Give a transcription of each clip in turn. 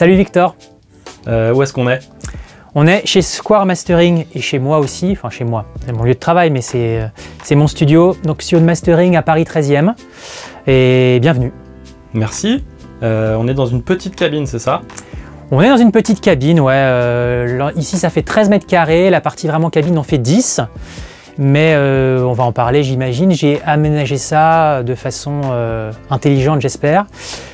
Salut Victor euh, Où est-ce qu'on est, on, est chez Square Mastering et chez moi aussi, enfin chez moi, c'est mon lieu de travail mais c'est euh, mon studio, donc studio mastering à Paris 13e et bienvenue. Merci, euh, on est dans une petite cabine c'est ça on est dans une petite cabine, ouais. ici, ça fait 13 mètres carrés. La partie vraiment cabine en fait 10 mais euh, on va en parler j'imagine. J'ai aménagé ça euh, de façon euh, intelligente j'espère,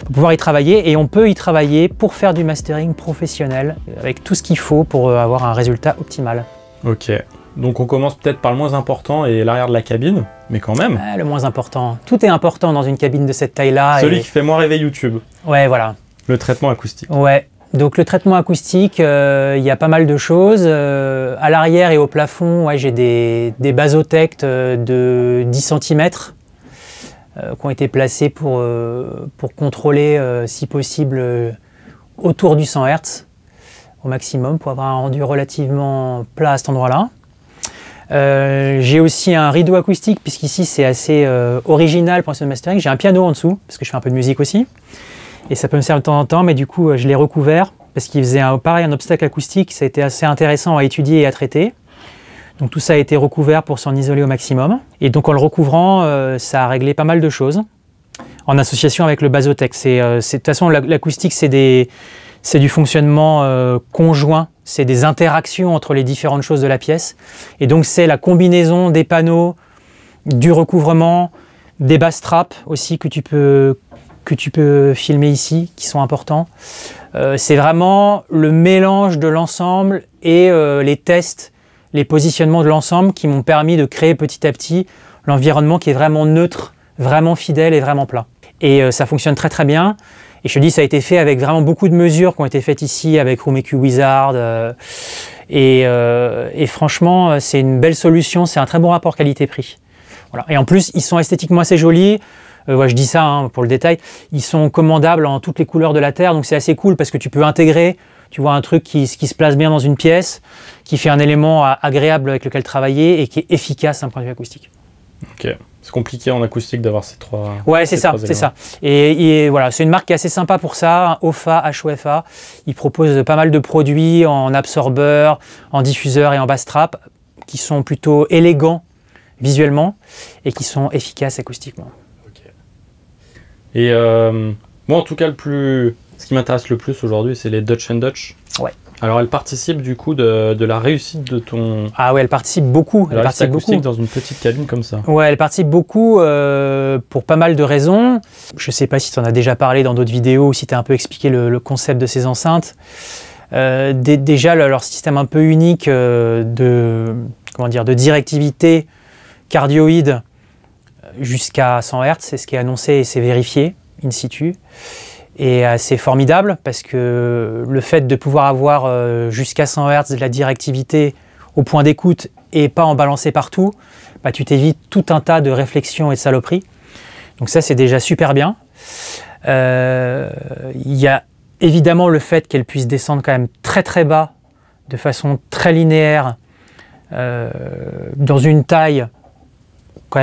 pour pouvoir y travailler et on peut y travailler pour faire du mastering professionnel avec tout ce qu'il faut pour avoir un résultat optimal. Ok, donc on commence peut-être par le moins important et l'arrière de la cabine, mais quand même. le moins important. Tout est important dans une cabine de cette taille-là. Celui qui fait moins rêver YouTube. Ouais, voilà. Le traitement acoustique. Ouais, donc le traitement acoustique, euh, il y a pas mal de choses. Euh, à l'arrière et au plafond, j'ai des, des basotectes euh, de 10 cm qui ont été placés pour, contrôler, si possible, autour du 100 Hz au maximum pour avoir un rendu relativement plat à cet endroit-là. j'ai aussi un rideau acoustique puisqu'ici c'est assez original pour ce mastering. J'ai un piano en dessous parce que je fais un peu de musique aussi. Et ça peut me servir de temps en temps, mais du coup, euh, je l'ai recouvert parce qu'il faisait un, pareil un obstacle acoustique. Ça a été assez intéressant à étudier et à traiter. Donc tout ça a été recouvert pour s'en isoler au maximum. Et donc en le recouvrant, euh, ça a réglé pas mal de choses en association avec le basotech. Euh, de toute façon, l'acoustique, c'est du fonctionnement conjoint, c'est des interactions entre les différentes choses de la pièce. Et donc c'est la combinaison des panneaux, du recouvrement, des bass traps aussi que tu peux que tu peux filmer ici qui sont importants. Euh, c'est vraiment le mélange de l'ensemble et euh, les tests, les positionnements de l'ensemble qui m'ont permis de créer petit à petit l'environnement qui est vraiment neutre, vraiment fidèle et vraiment plat. Et euh, ça fonctionne très très bien. Et je te dis, ça a été fait avec vraiment beaucoup de mesures qui ont été faites ici avec Rumeku Wizard. Et, franchement, c'est une belle solution, c'est un très bon rapport qualité-prix. Et en plus, ils sont esthétiquement assez jolis. Euh, je dis ça hein, pour le détail, ils sont commandables en toutes les couleurs de la Terre, donc c'est assez cool parce que tu peux intégrer, tu vois, un truc qui, se place bien dans une pièce, qui fait un élément agréable avec lequel travailler et qui est efficace d'un point de vue acoustique. Ok. C'est compliqué en acoustique d'avoir ces trois. Ouais, c'est ça, c'est ça. Et, voilà, c'est une marque qui est assez sympa pour ça, OFA, HOFA. Ils proposent pas mal de produits en absorbeur, en diffuseur et en bass trap qui sont plutôt élégants visuellement et qui sont efficaces acoustiquement. Et euh, moi, en tout cas, le plus, ce qui m'intéresse le plus aujourd'hui, c'est les Dutch and Dutch. Ouais. Alors, elle participe du coup de, la réussite de ton. Ah ouais, elle participe beaucoup. Elle participe beaucoup dans une petite cabine comme ça. Ouais, elle participe beaucoup euh, pour pas mal de raisons. Je sais pas si tu en as déjà parlé dans d'autres vidéos ou si tu as un peu expliqué le, concept de ces enceintes. Euh, déjà, leur système un peu unique de, comment dire, de directivité cardioïde jusqu'à 100 Hz, c'est ce qui est annoncé et c'est vérifié in situ. Et euh, c'est formidable parce que le fait de pouvoir avoir euh, jusqu'à 100 Hz de la directivité au point d'écoute et pas en balancer partout, bah, tu t'évites tout un tas de réflexions et de saloperies. Donc ça, c'est déjà super bien. Euh, il y a évidemment le fait qu'elle puisse descendre quand même très très bas, de façon très linéaire, dans une taille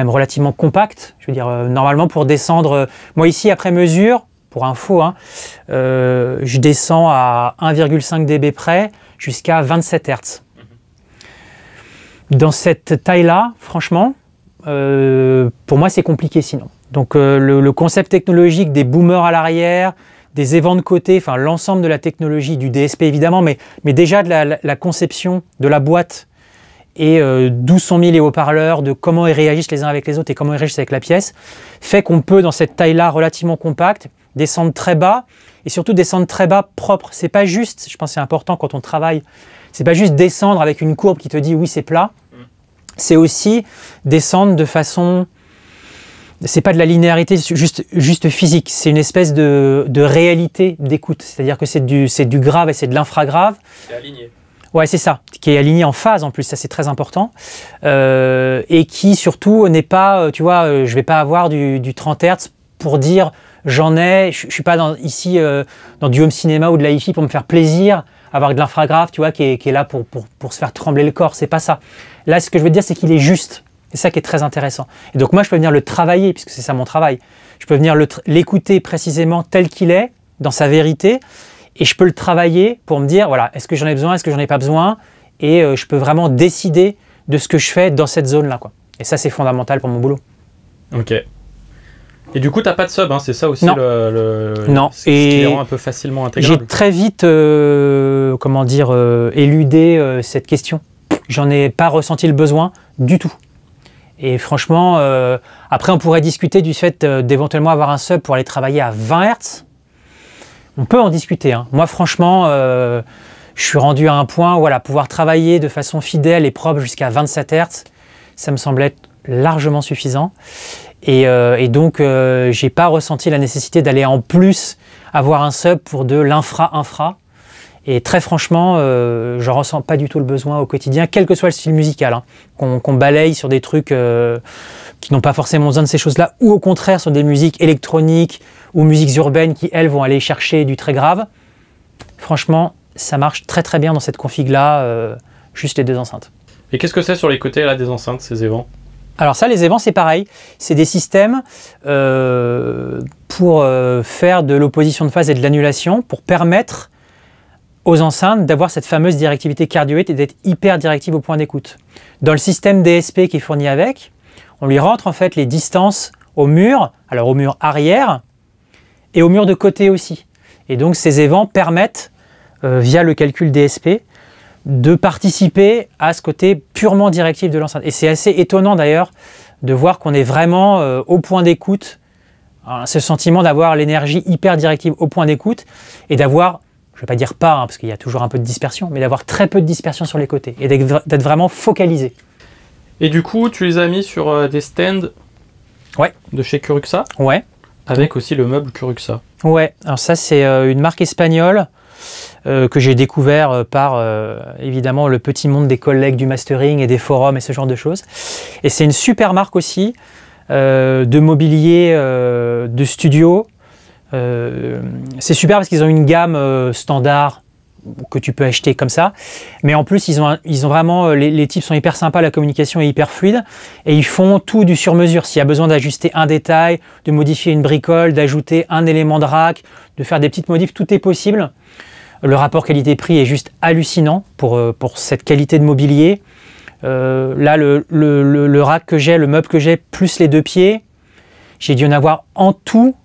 relativement compact. Je veux dire, euh, normalement pour descendre, euh, moi ici après mesure, pour info, hein, euh, je descends à 1,5 dB près jusqu'à 27 Hz. Dans cette taille-là, franchement, pour moi c'est compliqué sinon. Donc le, concept technologique des boomers à l'arrière, des évents de côté, enfin l'ensemble de la technologie, du DSP évidemment, mais, mais déjà de la, conception de la boîte et sont mis les haut-parleurs, de comment ils réagissent les uns avec les autres et comment ils réagissent avec la pièce, fait qu'on peut, dans cette taille-là relativement compacte, descendre très bas et surtout descendre très bas propre. C'est pas juste, je pense que c'est important quand on travaille, c'est pas juste descendre avec une courbe qui te dit oui, c'est plat. C'est aussi descendre de façon. C'est pas de la linéarité juste, juste physique, c'est une espèce de, de réalité d'écoute. C'est-à-dire que c'est du, du grave et c'est de l'infragrave. C'est aligné. Ouais, c'est ça, qui est aligné en phase en plus, ça c'est très important, euh, et qui surtout n'est pas, euh, tu vois, euh, je vais pas avoir du, 30 Hz pour dire j'en ai, je, suis pas ici dans du home cinéma ou de la hi-fi pour me faire plaisir, avoir de l'infragraphe, tu vois, qui est, là pour, pour, pour, se faire trembler le corps, c'est pas ça. Là, ce que je veux dire, c'est qu'il est juste, c'est ça qui est très intéressant. Et donc moi, je peux venir le travailler, puisque c'est ça mon travail, je peux venir l'écouter précisément tel qu'il est, dans sa vérité, et je peux le travailler pour me dire, voilà, est-ce que j'en ai besoin, est-ce que j'en ai pas besoin, et euh, je peux vraiment décider de ce que je fais dans cette zone-là. Quoi. Et ça, c'est fondamental pour mon boulot. Ok. Et du coup, tu n'as pas de sub, hein, c'est ça aussi le, le non. Ce qui rend un peu facilement intégrable. J'ai très vite, euh, comment dire, éluder euh, éludé cette question. J'en ai pas ressenti le besoin du tout. Et franchement, après, on pourrait discuter du fait d'éventuellement avoir un sub pour aller travailler à 20 Hz on peut en discuter. Hein. Moi, franchement, euh, je suis rendu à un point, voilà, pouvoir travailler de façon fidèle et propre jusqu'à 27 Hz, ça me semble être largement suffisant. Et, euh, donc, je euh, j'ai pas ressenti la nécessité d'aller en plus avoir un sub pour de l'infra-infra. Et très franchement, je je ressens pas du tout le besoin au quotidien, quel que soit le style musical, hein. qu'on balaye sur des trucs qui n'ont pas forcément besoin de ces choses-là, ou au contraire sur des musiques électroniques ou musiques urbaines qui, elles, vont aller chercher du très grave. Franchement, ça marche très très bien dans cette config-là, euh, juste les deux enceintes. Et qu'est-ce que c'est sur les côtés là, des enceintes, ces évents alors ça, les évents, c'est pareil. C'est des systèmes euh, pour euh, faire de l'opposition de phase et de l'annulation, pour permettre aux enceintes d'avoir cette fameuse directivité cardioïde et d'être hyper directive au point d'écoute. Dans le système DSP qui est fourni avec, on lui rentre en fait les distances au mur, alors au mur arrière, et au mur de côté aussi. Et donc ces évents permettent, euh, via le calcul DSP, de participer à ce côté purement directif de l'enceinte. Et c'est assez étonnant d'ailleurs de voir qu'on est vraiment euh, au point d'écoute, hein, ce sentiment d'avoir l'énergie hyper directive au point d'écoute et d'avoir, je ne vais pas dire pas, hein, parce qu'il y a toujours un peu de dispersion, mais d'avoir très peu de dispersion sur les côtés et d'être vraiment focalisé. Et du coup, tu les as mis sur euh, des stands ouais. de chez Curuxa Ouais. Avec aussi le meuble Curuxa. Ouais, alors ça c'est euh, une marque espagnole euh, que j'ai découvert euh, par évidemment le petit monde des collègues du mastering et des forums et ce genre de choses. Et c'est une super marque aussi de mobilier de studio. c'est super parce qu'ils ont une gamme standard que tu peux acheter comme ça. Mais en plus, ils ont, ils ont vraiment, euh, les, types sont hyper sympas, la communication est hyper fluide et ils font tout du sur mesure. S'il y a besoin d'ajuster un détail, de modifier une bricole, d'ajouter un élément de rack, de faire des petites modifs, tout est possible. Le rapport qualité-prix est juste hallucinant pour, euh, pour cette qualité de mobilier. Euh, là, le, le, rack que j'ai, le meuble que j'ai, plus les deux pieds, j'ai dû en avoir en tout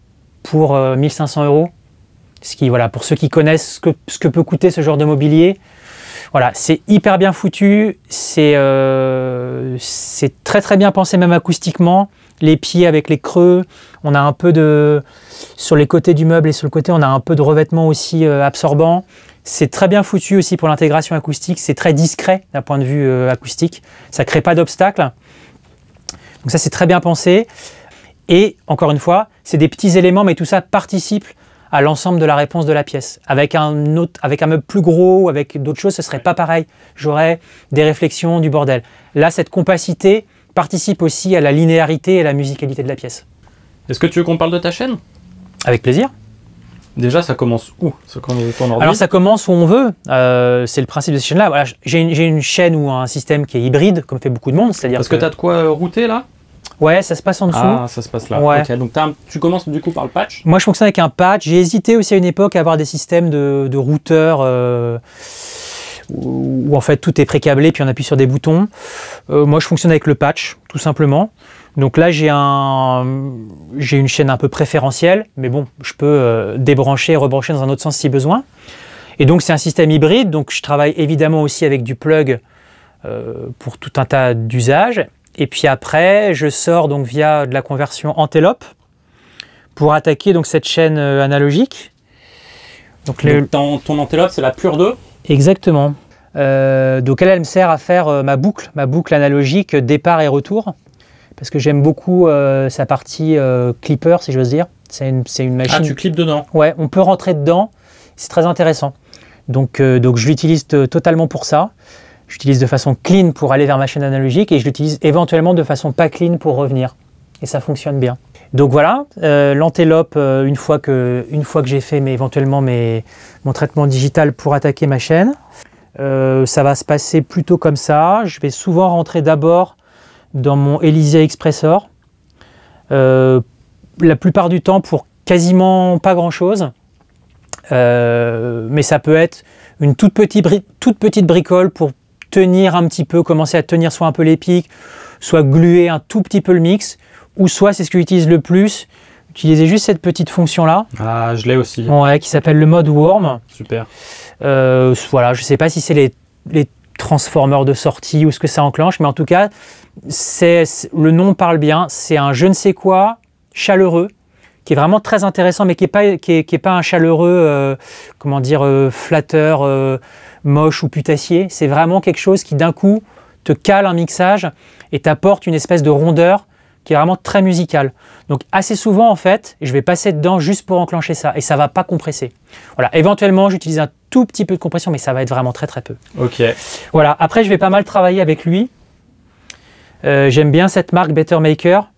pour 1500 euros. Ce qui, voilà, pour ceux qui connaissent ce que, peut coûter ce genre de mobilier, voilà, c'est hyper bien foutu, euh, c'est très très bien pensé même acoustiquement. Les pieds avec les creux, on a un peu de... Sur les côtés du meuble et sur le côté, on a un peu de revêtement aussi euh, absorbant. C'est très bien foutu aussi pour l'intégration acoustique, c'est très discret d'un point de vue euh, acoustique, ça crée pas d'obstacles. Donc ça c'est très bien pensé. Et encore une fois, c'est des petits éléments, mais tout ça participe à l'ensemble de la réponse de la pièce. Avec un, autre, avec un meuble plus gros, avec d'autres choses, ce serait pas pareil. J'aurais des réflexions, du bordel. Là, cette compacité participe aussi à la linéarité et à la musicalité de la pièce. Est-ce que tu veux qu'on parle de ta chaîne Avec plaisir. Déjà, ça commence où ça Alors, ça commence où on veut. Euh, c'est le principe de ces chaînes-là. j'ai une, chaîne ou un système qui est hybride, comme fait beaucoup de monde. C'est-à-dire Parce que, que tu as de quoi router là Ouais, ça se passe en dessous. Ah, ça se passe là. Ok, donc tu commences du coup par le patch Moi, je fonctionne avec un patch. J'ai hésité aussi à une époque à avoir des systèmes de, routeurs euh, où, en fait tout est pré-câblé puis on appuie sur des boutons. Euh, moi, je fonctionne avec le patch, tout simplement. Donc là, j'ai un, j'ai une chaîne un peu préférentielle, mais bon, je peux euh, débrancher et rebrancher dans un autre sens si besoin. Et donc, c'est un système hybride. Donc, je travaille évidemment aussi avec du plug pour tout un tas d'usages et puis après, je sors donc via de la conversion antelope pour attaquer donc cette chaîne euh, analogique. Donc, ton, ton antelope, c'est la pure 2 Exactement. Euh, donc elle, elle me sert à faire euh, ma boucle, ma boucle analogique départ et retour, parce que j'aime beaucoup sa partie clipper, si j'ose dire. C'est une, une, machine. Ah, tu clips dedans Ouais, on peut rentrer dedans, c'est très intéressant. Donc, donc je l'utilise totalement pour ça. J'utilise de façon clean pour aller vers ma chaîne analogique et je l'utilise éventuellement de façon pas clean pour revenir. Et ça fonctionne bien. Donc voilà, l'antelope euh, l'antélope, euh, une fois que, que j'ai fait mais éventuellement mes, mon traitement digital pour attaquer ma chaîne, euh, ça va se passer plutôt comme ça. Je vais souvent rentrer d'abord dans mon Elysée Expressor, la plupart du temps pour quasiment pas grand-chose. mais ça peut être une toute petite, toute petite bricole pour tenir un petit peu, commencer à tenir soit un peu les pics, soit gluer un tout petit peu le mix, ou soit c'est ce que j'utilise le plus, utiliser juste cette petite fonction là. Ah, je l'ai aussi. Ouais, qui s'appelle le mode warm Super. Euh, voilà, je sais pas si c'est les, les transformeurs de sortie ou ce que ça enclenche, mais en tout cas, c'est le nom parle bien. C'est un je ne sais quoi chaleureux qui est vraiment très intéressant, mais qui n'est pas, qui est, pas un chaleureux, euh, comment dire, euh, flatteur, euh, moche ou putassier. C'est vraiment quelque chose qui d'un coup te cale un mixage et t'apporte une espèce de rondeur qui est vraiment très musicale. Donc assez souvent en fait, je vais passer dedans juste pour enclencher ça et ça va pas compresser. Voilà, éventuellement j'utilise un tout petit peu de compression, mais ça va être vraiment très très peu. Ok. Voilà, après je vais pas mal travailler avec lui. J'aime bien cette marque Better Maker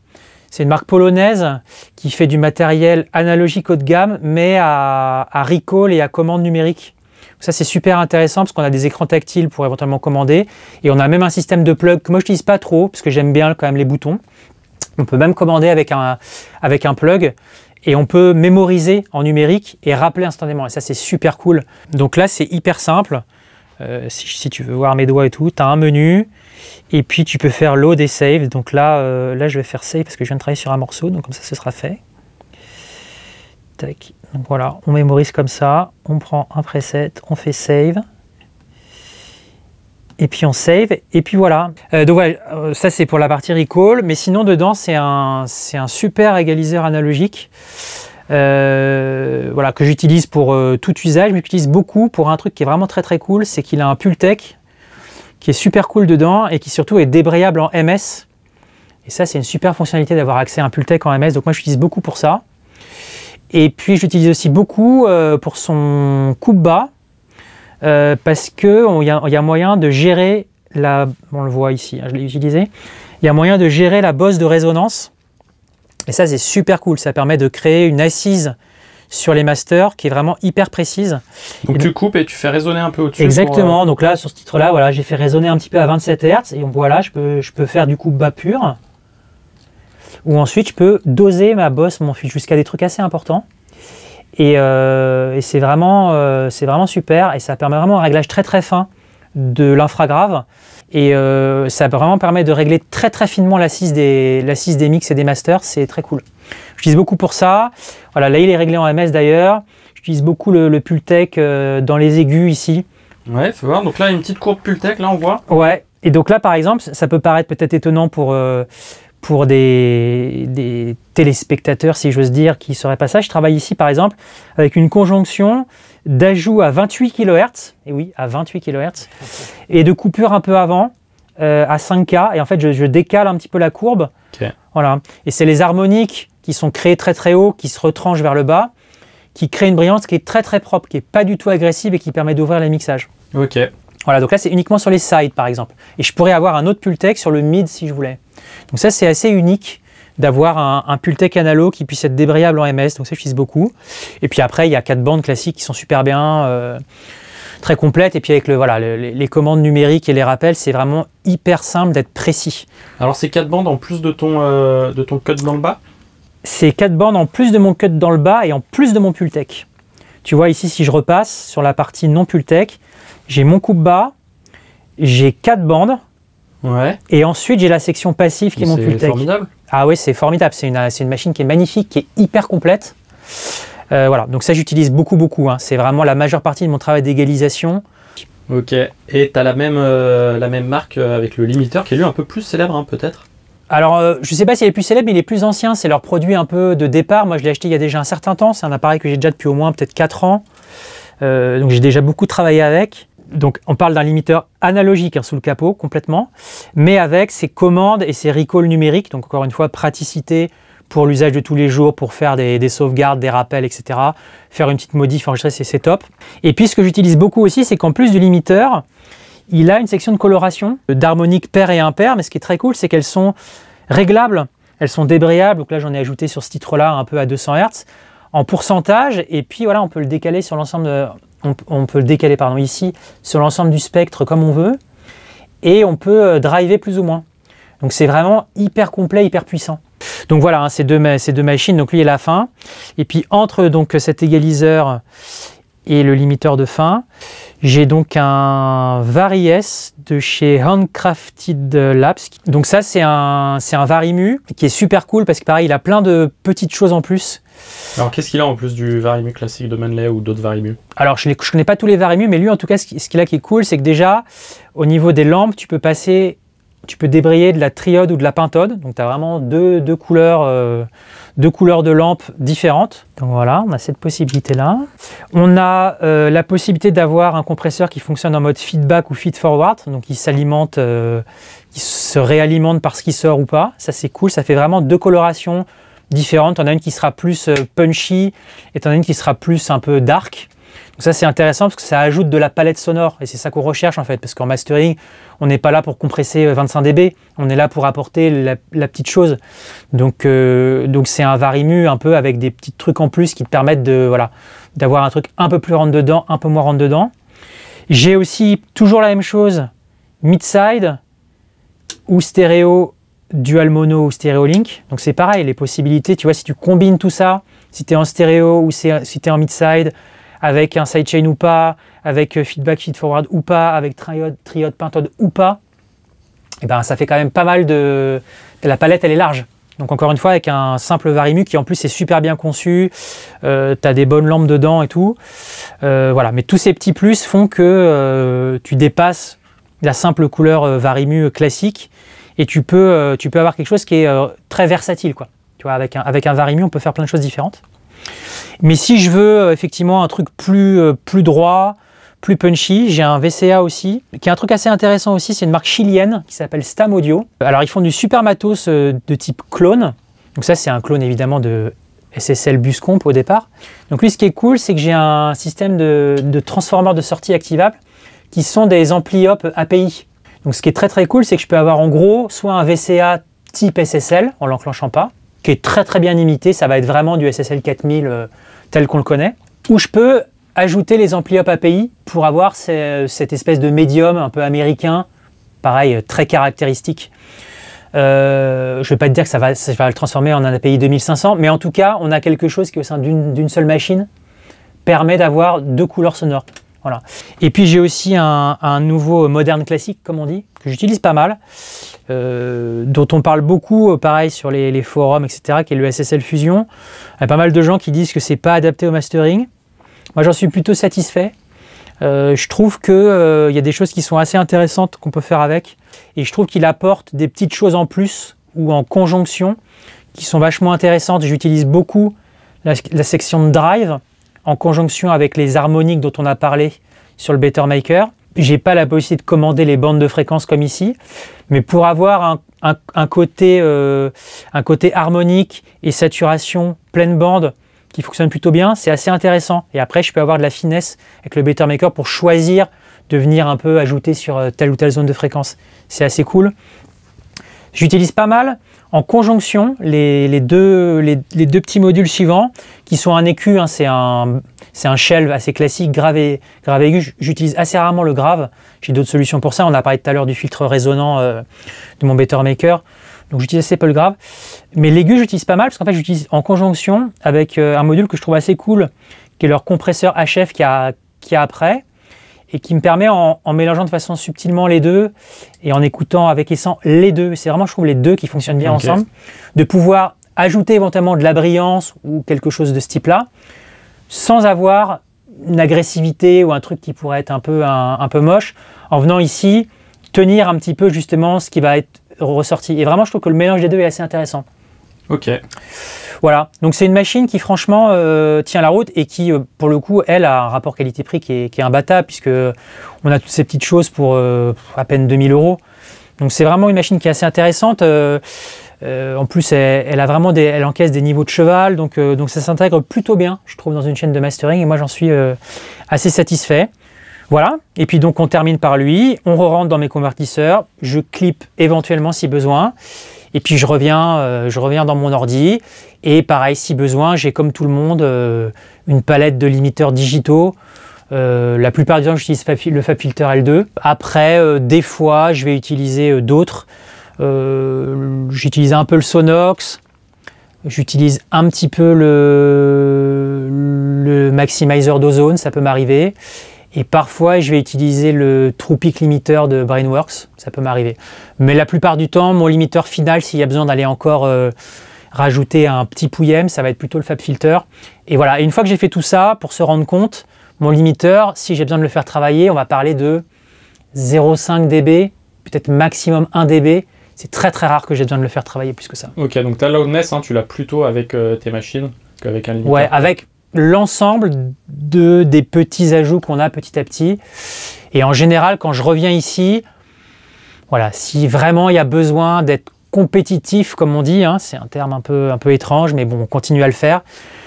c'est une marque polonaise qui fait du matériel analogique haut de gamme, mais à, recall et à commande numérique. Ça, c'est super intéressant parce qu'on a des écrans tactiles pour éventuellement commander. Et on a même un système de plug que moi, je n'utilise pas trop parce que j'aime bien quand même les boutons. On peut même commander avec un, avec un plug et on peut mémoriser en numérique et rappeler instantanément. Et ça, c'est super cool. Donc là, c'est hyper simple. Euh, si, si, tu veux voir mes doigts et tout, tu as un menu et puis tu peux faire load des save Donc là, euh, là, je vais faire save parce que je viens de travailler sur un morceau. Donc comme ça, ce sera fait. Donc voilà, on mémorise comme ça. On prend un preset, on fait save. Et puis on save. Et puis voilà. Euh, donc euh, ça c'est pour la partie recall. Mais sinon, dedans, c'est un, super égaliseur analogique. voilà, que j'utilise pour tout usage, mais j'utilise beaucoup pour un truc qui est vraiment très très cool, c'est qu'il a un pull qui est super cool dedans et qui surtout est débrayable en MS. Et ça, c'est une super fonctionnalité d'avoir accès à un Pultec en MS. Donc moi, j'utilise beaucoup pour ça. Et puis, j'utilise aussi beaucoup euh, pour son coupe bas euh, parce qu'il y, y, a moyen de gérer la... On le voit ici, hein, je l'ai utilisé. Il y a moyen de gérer la bosse de résonance. Et ça, c'est super cool. Ça permet de créer une assise sur les masters qui est vraiment hyper précise. Donc tu coupes et tu fais résonner un peu au-dessus. Exactement. Euh, donc là, sur ce titre-là, voilà, j'ai fait résonner un petit peu à 27 Hz et voilà, je peux, je peux faire du coup bas pur. Ou ensuite, je peux doser ma bosse, mon fil jusqu'à des trucs assez importants. Et, euh, c'est vraiment, euh, vraiment super et ça permet vraiment un réglage très très fin de l'infragrave. Et euh, ça vraiment permet de régler très très finement l'assise des, des mix et des masters, c'est très cool. J'utilise beaucoup pour ça. Voilà, là il est réglé en MS d'ailleurs. J'utilise beaucoup le, Pultec euh, dans les aigus ici. Ouais, faut voir. Donc là, une petite courbe Pultec, là on voit. Ouais, et donc là par exemple, ça peut paraître peut-être étonnant pour, euh, pour des, des téléspectateurs, si j'ose dire, qui ne sauraient pas ça. Je travaille ici par exemple avec une conjonction d'ajout à 28 kHz, et oui, à 28 kHz, et de coupure un peu avant euh, à 5K. Et en fait, je, décale un petit peu la courbe. Voilà. Et c'est les harmoniques qui sont créées très très haut, qui se retranchent vers le bas, qui créent une brillance qui est très très propre, qui n'est pas du tout agressive et qui permet d'ouvrir les mixages. Ok. Voilà, donc là c'est uniquement sur les sides par exemple. Et je pourrais avoir un autre Pultec sur le mid si je voulais. Donc ça c'est assez unique d'avoir un, un Pultec Analo qui puisse être débrayable en MS, donc ça j'utilise beaucoup. Et puis après, il y a quatre bandes classiques qui sont super bien, euh, très complètes. Et puis avec le, voilà, les commandes numériques et les rappels, c'est vraiment hyper simple d'être précis. Alors ces quatre bandes en plus de ton, euh, de ton code dans le bas Ces quatre bandes en plus de mon cut dans le bas et en plus de mon Pultec. Tu vois ici, si je repasse sur la partie non Pultec, j'ai mon coupe bas, j'ai quatre bandes. Ouais. Et ensuite, j'ai la section passive qui est mon Pultec. C'est formidable. Ah oui, c'est formidable. Euh, c'est une, machine qui est magnifique, qui est hyper complète. Euh, voilà, donc ça j'utilise beaucoup, beaucoup. Hein. C'est vraiment la majeure partie de mon travail d'égalisation. Ok, et tu as la même, euh, la même marque avec le limiteur qui est lui un peu plus célèbre hein, peut-être alors, je ne sais pas s'il est plus célèbre, il est plus ancien. C'est leur produit un peu de départ. Moi, je l'ai acheté il y a déjà un certain temps. C'est un appareil que j'ai déjà depuis au moins peut-être 4 ans. donc, j'ai déjà beaucoup travaillé avec donc on parle d'un limiteur analogique hein, sous le capot complètement, mais avec ses commandes et ses recalls numériques, donc encore une fois praticité pour l'usage de tous les jours, pour faire des, sauvegardes, des rappels, etc. Faire une petite modif, enregistrer, c'est top. Et puis ce que j'utilise beaucoup aussi, c'est qu'en plus du limiteur, il a une section de coloration euh, d'harmonique pair et impair, mais ce qui est très cool, c'est qu'elles sont réglables, elles sont débrayables, donc là j'en ai ajouté sur ce titre-là un peu à 200 Hz, en pourcentage, et puis voilà, on peut le décaler sur l'ensemble de... Euh, on, peut le décaler pardon, ici sur l'ensemble du spectre comme on veut, et on peut euh, driver plus ou moins. Donc c'est vraiment hyper complet, hyper puissant. Donc voilà, hein, ces, deux, ces deux machines, donc lui est la fin. Et puis entre donc cet égaliseur et le limiteur de fin. J'ai donc un Varies de chez Handcrafted Labs. Donc ça, c'est un, c'est un Varimu qui est super cool parce que pareil, il a plein de petites choses en plus. Alors qu'est-ce qu'il a en plus du Varimu classique de Manley ou d'autres Varimu Alors je ne connais pas tous les Varimu, mais lui en tout cas, ce qu'il a qui est cool, c'est que déjà, au niveau des lampes, tu peux passer, tu peux débrayer de la triode ou de la pentode. Donc tu as vraiment deux, deux couleurs. Euh, deux couleurs de lampes différentes. Donc voilà, on a cette possibilité-là. On a euh, la possibilité d'avoir un compresseur qui fonctionne en mode feedback ou feed-forward, donc il s'alimente, euh, qui se réalimente parce qu'il sort ou pas. Ça c'est cool, ça fait vraiment deux colorations différentes. On a une qui sera plus euh, punchy et on a une qui sera plus un peu dark ça, c'est intéressant parce que ça ajoute de la palette sonore et c'est ça qu'on recherche en fait. Parce qu'en mastering, on n'est pas là pour compresser 25 euh, dB, on est là pour apporter la, petite chose. Donc, euh, c'est un varimu un peu avec des petits trucs en plus qui te permettent de voilà d'avoir un truc un peu plus rentre dedans, un peu moins rentre dedans. J'ai aussi toujours la même chose, mid-side ou stéréo dual mono ou stéréo link. Donc c'est pareil, les possibilités, tu vois, si tu combines tout ça, si tu es en stéréo ou si tu es en mid-side, avec un sidechain ou pas, avec euh, feedback Feedforward ou pas, avec triode, triode, pentode ou pas, eh ben ça fait quand même pas mal de... La palette, elle est large. Donc encore une fois, avec un simple Varimu qui en plus est super bien conçu, euh, tu as des bonnes lampes dedans et tout. Euh, voilà, mais tous ces petits plus font que tu dépasses la simple couleur Varimu classique et tu peux, tu peux avoir quelque chose qui est très versatile. Quoi. Tu vois, avec avec un Varimu, on peut faire plein de choses différentes. Mais si je veux euh, effectivement un truc plus, euh, plus droit, plus punchy. J'ai un VCA aussi, qui est un truc assez intéressant aussi, c'est une marque chilienne qui s'appelle Stam Audio. Alors ils font du super matos euh, de type clone. Donc ça c'est un clone évidemment de SSL Buscomp au départ. Donc lui ce qui est cool c'est que j'ai un système de, de transformeurs de sortie activables qui sont des ampli hop API. Donc ce qui est très très cool c'est que je peux avoir en gros soit un VCA type SSL en l'enclenchant pas, qui est très très bien imité. Ça va être vraiment du SSL 4000 euh, tel qu'on le connaît. Où je peux ajouter les amplis à API pour avoir cette espèce de médium un peu américain, pareil, euh, très caractéristique. Euh, je ne vais pas te dire que ça va, ça va, le transformer en un API 2500, mais en tout cas, on a quelque chose qui, au sein d'une seule machine, permet d'avoir deux couleurs sonores. Voilà. Et puis j'ai aussi un, un nouveau moderne classique, comme on dit, que j'utilise pas mal, euh, dont on parle beaucoup, euh, pareil, sur les, forums, etc., qui est le SSL Fusion. Il y a pas mal de gens qui disent que c'est pas adapté au mastering. Moi, j'en suis plutôt satisfait. Euh, je trouve qu'il y a des choses qui sont assez intéressantes qu'on peut faire avec. Et je trouve qu'il apporte des petites choses en plus ou en conjonction qui sont vachement intéressantes. J'utilise beaucoup la, la, section de drive en conjonction avec les harmoniques dont on a parlé sur le Better Maker j'ai pas la possibilité de commander les bandes de fréquence comme ici, mais pour avoir un, côté, euh, un côté harmonique et saturation pleine bande qui fonctionne plutôt bien, c'est assez intéressant. Et après, je peux avoir de la finesse avec le Better Maker pour choisir de venir un peu ajouter sur euh, telle ou telle zone de fréquence. C'est assez cool. J'utilise pas mal en conjonction les, deux, les, deux petits modules suivants, qui sont un écu, hein, c'est un, un shelve assez classique, grave, et, grave aigu. J'utilise assez rarement le grave, j'ai d'autres solutions pour ça. On a parlé tout à l'heure du filtre résonant euh, de mon Better Maker, donc j'utilise assez peu le grave. Mais l'aigu, j'utilise pas mal, parce qu'en fait, j'utilise en conjonction avec euh, un module que je trouve assez cool, qui est leur compresseur HF qui a, qui a après et qui me permet, en, mélangeant de façon subtilement les deux et en écoutant avec et sans les deux, c'est vraiment, je trouve, les deux qui fonctionnent bien ensemble, de pouvoir ajouter éventuellement de la brillance ou quelque chose de ce type-là, sans avoir une agressivité ou un truc qui pourrait être un peu, un peu moche, en venant ici tenir un petit peu justement ce qui va être ressorti. Et vraiment, je trouve que le mélange des deux est assez intéressant. Ok. Voilà, donc c'est une machine qui franchement euh, tient la route et qui, euh, pour le coup, elle a un rapport qualité-prix qui est, imbattable puisque on a toutes ces petites choses pour euh, à peine 2000 euros. Donc c'est vraiment une machine qui est assez intéressante. en plus, elle, a vraiment des, elle encaisse des niveaux de cheval, donc, donc ça s'intègre plutôt bien, je trouve, dans une chaîne de mastering. Et moi, j'en suis assez satisfait. Voilà. Et puis donc, on termine par lui. On re rentre dans mes convertisseurs. Je clip éventuellement si besoin. Et puis je reviens, euh, je reviens dans mon ordi. Et pareil, si besoin, j'ai comme tout le monde euh, une palette de limiteurs digitaux. Euh, la plupart du temps, j'utilise le FabFilter L2. Après, des fois, je vais utiliser d'autres. j'utilise un peu le Sonox. J'utilise un petit peu le, le maximizer d'ozone, ça peut m'arriver. Et parfois, je vais utiliser le True limiteur Limiter de Brainworks, ça peut m'arriver. Mais la plupart du temps, mon limiteur final, s'il y a besoin d'aller encore euh, rajouter un petit pouillem, ça va être plutôt le FabFilter. Et voilà, et une fois que j'ai fait tout ça, pour se rendre compte, mon limiteur, si j'ai besoin de le faire travailler, on va parler de 0,5 dB, peut-être maximum 1 dB. C'est très très rare que j'ai besoin de le faire travailler plus que ça. Ok, donc ta loudness, hein, tu l'as plutôt avec euh, tes machines qu'avec un limiteur. Ouais, avec l'ensemble de, des petits ajouts qu'on a petit à petit. Et en général, quand je reviens ici, voilà, si vraiment il y a besoin d'être compétitif, comme on dit, hein, c'est un terme un peu, un peu étrange, mais bon, on continue à le faire.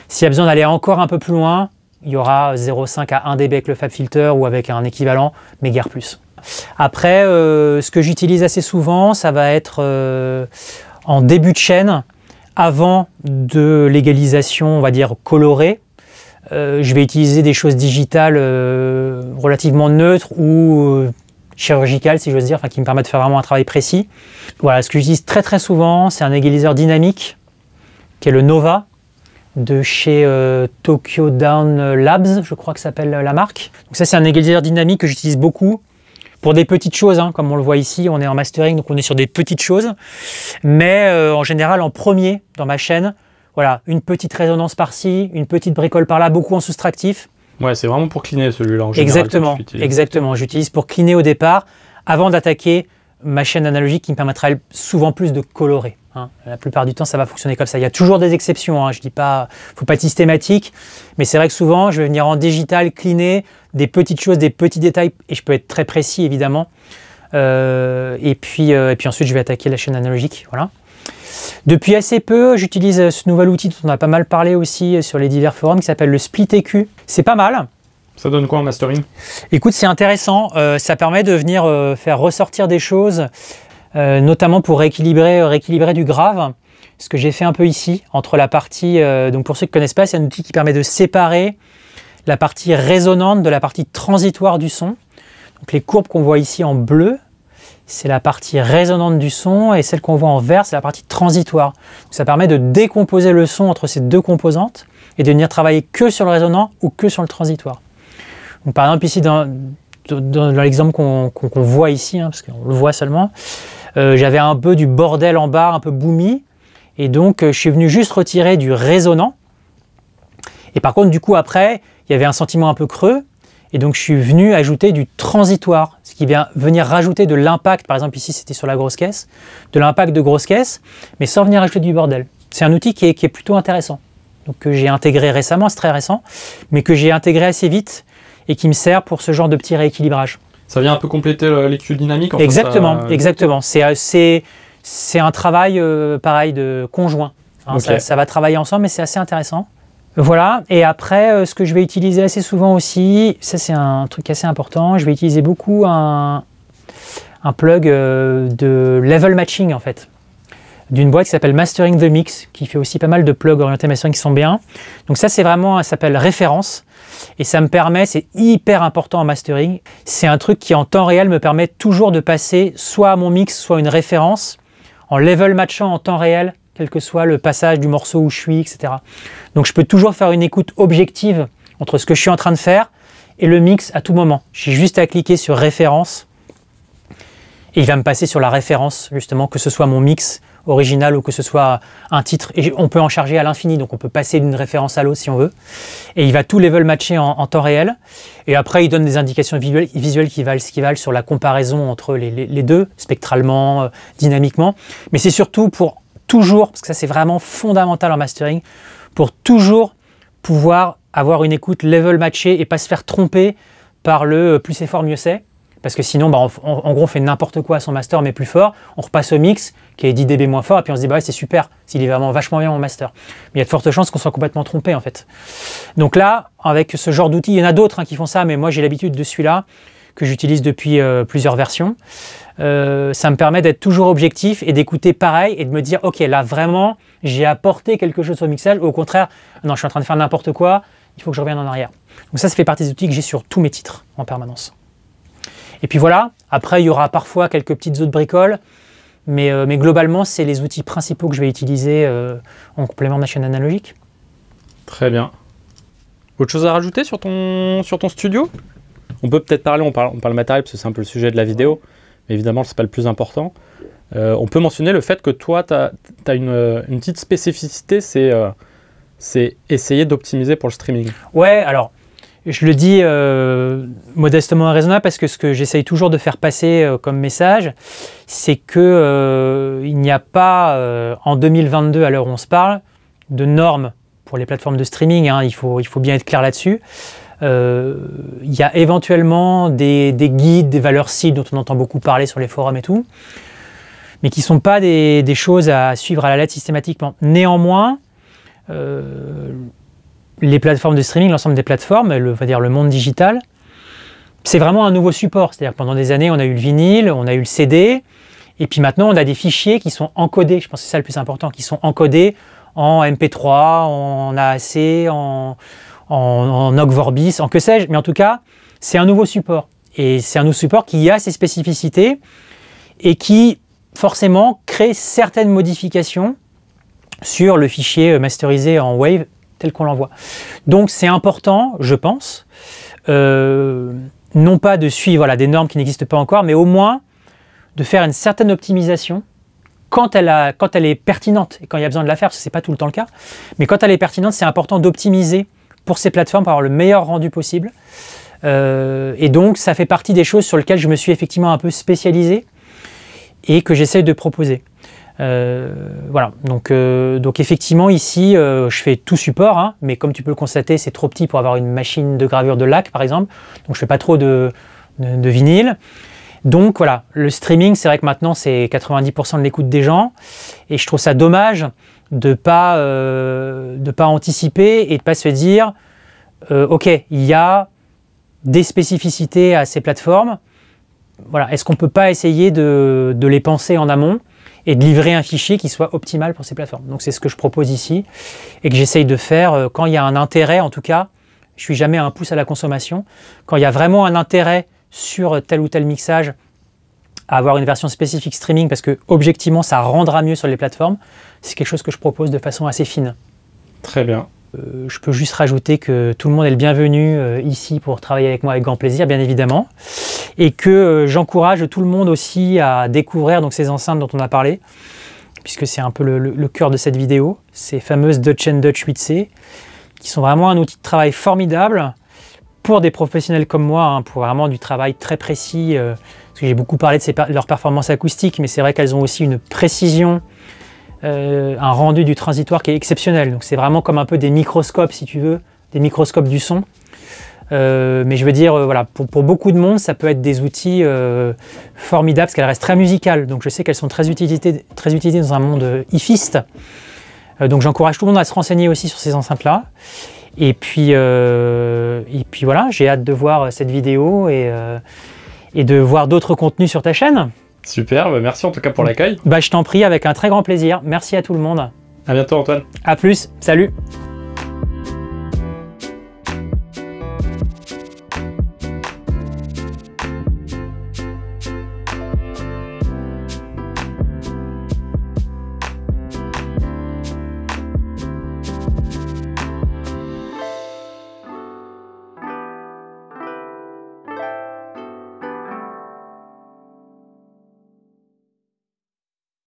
S'il y a besoin d'aller encore un peu plus loin, il y aura 0,5 à 1 dB avec le FabFilter ou avec un équivalent, mais guère plus. Après, euh, ce que j'utilise assez souvent, ça va être euh, en début de chaîne, avant de l'égalisation, on va dire colorée, euh, je vais utiliser des choses digitales euh, relativement neutres ou euh, chirurgicales, si je veux dire, enfin, qui me permettent de faire vraiment un travail précis. Voilà, ce que j'utilise très très souvent, c'est un égaliseur dynamique, qui est le Nova, de chez Tokyo Down Labs, je crois que s'appelle la marque. Donc ça, c'est un égaliseur dynamique que j'utilise beaucoup pour des petites choses, hein. comme on le voit ici, on est en mastering, donc on est sur des petites choses. Mais en général, en premier dans ma chaîne, voilà, une petite résonance par-ci, une petite bricole par-là, beaucoup en soustractif. Ouais, c'est vraiment pour cliner celui-là en général. Exactement, exactement. J'utilise pour cliner au départ, avant d'attaquer ma chaîne analogique qui me permettra souvent plus de colorer. Hein. La plupart du temps, ça va fonctionner comme ça. Il y a toujours des exceptions. je hein. Je dis pas, faut pas être systématique, mais c'est vrai que souvent, je vais venir en digital cleaner des petites choses, des petits détails, et je peux être très précis évidemment. Euh, et puis, euh, et puis ensuite, je vais attaquer la chaîne analogique. Voilà. Depuis assez peu, j'utilise ce nouvel outil dont on a pas mal parlé aussi euh, sur les divers forums qui s'appelle le Split EQ. C'est pas mal. Ça donne quoi en mastering Écoute, c'est intéressant. Euh, ça permet de venir euh, faire ressortir des choses, notamment pour rééquilibrer, du grave. Ce que j'ai fait un peu ici, entre la partie... donc pour ceux qui ne connaissent pas, c'est un outil qui permet de séparer la partie résonante de la partie transitoire du son. Donc les courbes qu'on voit ici en bleu, c'est la partie résonante du son, et celle qu'on voit en vert, c'est la partie transitoire. ça permet de décomposer le son entre ces deux composantes et de venir travailler que sur le résonant ou que sur le transitoire. par exemple, ici, dans, l'exemple qu'on voit ici, hein, parce qu'on le voit seulement, euh, j'avais un peu du bordel en bas, un peu boumi, et donc euh, je suis venu juste retirer du résonant. Et par contre, du coup, après, il y avait un sentiment un peu creux, et donc, je suis venu ajouter du transitoire, ce qui vient venir rajouter de l'impact. Par exemple, ici, c'était sur la grosse caisse, de l'impact de grosse caisse, mais sans venir ajouter du bordel. C'est un outil qui est, qui est, plutôt intéressant, donc que j'ai intégré récemment, c'est très récent, mais que j'ai intégré assez vite et qui me sert pour ce genre de petit rééquilibrage. Ça vient un peu compléter euh, l'étude dynamique. En exactement, fait, exactement. Euh, euh, c'est c'est un travail pareil de conjoint. Hein, ça, ça, va travailler ensemble, mais c'est assez intéressant. Voilà, et après, euh, ce que je vais utiliser assez souvent aussi, ça c'est un truc assez important, je vais utiliser beaucoup un, plug euh, de level matching en fait d'une boîte qui s'appelle Mastering the Mix, qui fait aussi pas mal de plugs orientés mastering qui sont bien. Donc ça, c'est vraiment, ça s'appelle référence. Et ça me permet, c'est hyper important en mastering, c'est un truc qui en temps réel me permet toujours de passer soit à mon mix, soit une référence, en level matchant en temps réel quel que soit le passage du morceau où je suis, etc. Donc je peux toujours faire une écoute objective entre ce que je suis en train de faire et le mix à tout moment. J'ai juste à cliquer sur référence et il va me passer sur la référence justement que ce soit mon mix original ou que ce soit un titre. Et on peut en charger à l'infini, donc on peut passer d'une référence à l'autre si on veut. Et il va tout level matcher en, temps réel. Et après, il donne des indications visuelles, qui valent ce qui valent sur la comparaison entre les, deux, spectralement, euh, dynamiquement. Mais c'est surtout pour toujours, parce que ça c'est vraiment fondamental en mastering, pour toujours pouvoir avoir une écoute level matchée et pas se faire tromper par le euh, plus c'est fort, mieux c'est. Parce que sinon, bah, en gros, on fait n'importe quoi à son master, mais plus fort. On repasse au mix, qui est 10 dB moins fort, et puis on se dit, bah c'est super, s'il est vraiment vachement bien mon master. Mais il y a de fortes chances qu'on soit complètement trompé, en fait. Donc là, avec ce genre d'outils, il y en a d'autres hein, qui font ça, mais moi j'ai l'habitude de celui-là que j'utilise depuis euh, plusieurs versions. Euh, ça me permet d'être toujours objectif et d'écouter pareil et de me dire ok là vraiment j'ai apporté quelque chose au mixage ou au contraire non je suis en train de faire n'importe quoi il faut que je revienne en arrière donc ça ça fait partie des outils que j'ai sur tous mes titres en permanence et puis voilà après il y aura parfois quelques petites autres bricoles mais, euh, mais globalement c'est les outils principaux que je vais utiliser en complément de ma chaîne analogique très bien autre chose à rajouter sur ton, sur ton studio on peut peut-être parler, on parle, on parle matériel parce que c'est un peu le sujet de la vidéo, mais évidemment, ce n'est pas le plus important. Euh, on peut mentionner le fait que toi, tu as, euh, une, petite spécificité, euh, c'est essayer d'optimiser pour le streaming. Ouais, alors, je le dis modestement et raisonnable parce que ce que j'essaye toujours de faire passer comme message, c'est que il n'y a pas en 2022 à l'heure où on se parle de normes pour les plateformes de streaming. Hein. il, faut, il faut bien être clair là-dessus. Euh, il y a éventuellement des, guides, des valeurs cibles dont on entend beaucoup parler sur les forums et tout, mais qui ne sont pas des, choses à suivre à la lettre systématiquement. Néanmoins, euh, les plateformes de streaming, l'ensemble des plateformes, le, dire le monde digital, c'est vraiment un nouveau support. C'est-à-dire que pendant des années, on a eu le vinyle, on a eu le CD, et puis maintenant, on a des fichiers qui sont encodés. Je pense que c'est ça le plus important, qui sont encodés en MP3, en AAC, en, en, en Vorbis, en que sais-je. Mais en tout cas, c'est un nouveau support. Et c'est un nouveau support qui a ses spécificités et qui forcément crée certaines modifications sur le fichier masterisé en Wave tel qu'on l'envoie. Donc c'est important, je pense, euh, non pas de suivre des normes qui n'existent pas encore, mais au moins de faire une certaine optimisation quand elle, quand elle est pertinente et quand il y a besoin de la faire, ce n'est pas tout le temps le cas, mais quand elle est pertinente, c'est important d'optimiser pour ces plateformes, pour avoir le meilleur rendu possible. Euh, et donc, ça fait partie des choses sur lesquelles je me suis effectivement un peu spécialisé et que j'essaye de proposer. Euh, voilà, donc, euh, donc effectivement ici je fais tout support, hein, mais comme tu peux le constater c'est trop petit pour avoir une machine de gravure de lac par exemple, donc je fais pas trop de vinyle. Donc voilà, le streaming c'est vrai que maintenant c'est 90% de l'écoute des gens et je trouve ça dommage de ne euh, pas anticiper et de pas se dire euh, ok il y a des spécificités à ces plateformes est-ce qu'on ne peut pas essayer de, les penser en amont et de livrer un fichier qui soit optimal pour ces plateformes donc c'est ce que je propose ici et que j'essaye de faire euh, quand il y a un intérêt en tout cas je suis jamais un pouce à la consommation quand il y a vraiment un intérêt sur tel ou tel mixage avoir une version spécifique streaming parce que objectivement ça rendra mieux sur les plateformes, c'est quelque chose que je propose de façon assez fine. Très bien. Euh, je peux juste rajouter que tout le monde est le bienvenu euh, ici pour travailler avec moi avec grand plaisir, bien évidemment, et que euh, j'encourage tout le monde aussi à découvrir donc, ces enceintes dont on a parlé, puisque c'est un peu le, cœur de cette vidéo, ces fameuses Dutch Dutch 8C, qui sont vraiment un outil de travail formidable pour des professionnels comme moi, hein, pour vraiment du travail très précis j'ai beaucoup parlé de, leurs performances leur performance acoustique, mais c'est vrai qu'elles ont aussi une précision, euh, un rendu du transitoire qui est exceptionnel. Donc c'est vraiment comme un peu des microscopes, si tu veux, des microscopes du son. Euh, mais je veux dire, euh, voilà, pour, beaucoup de monde, ça peut être des outils formidables parce qu'elles restent très musicales. Donc je sais qu'elles sont très utilisées, très utilisées dans un monde ifiste. donc j'encourage tout le monde à se renseigner aussi sur ces enceintes-là. Et puis, puis voilà, j'ai hâte de voir cette vidéo et et de voir d'autres contenus sur ta chaîne. Super, bah, merci en tout cas pour l'accueil. Bah, je t'en prie, avec un très grand plaisir. Merci à tout le monde. À bientôt Antoine. À plus, salut.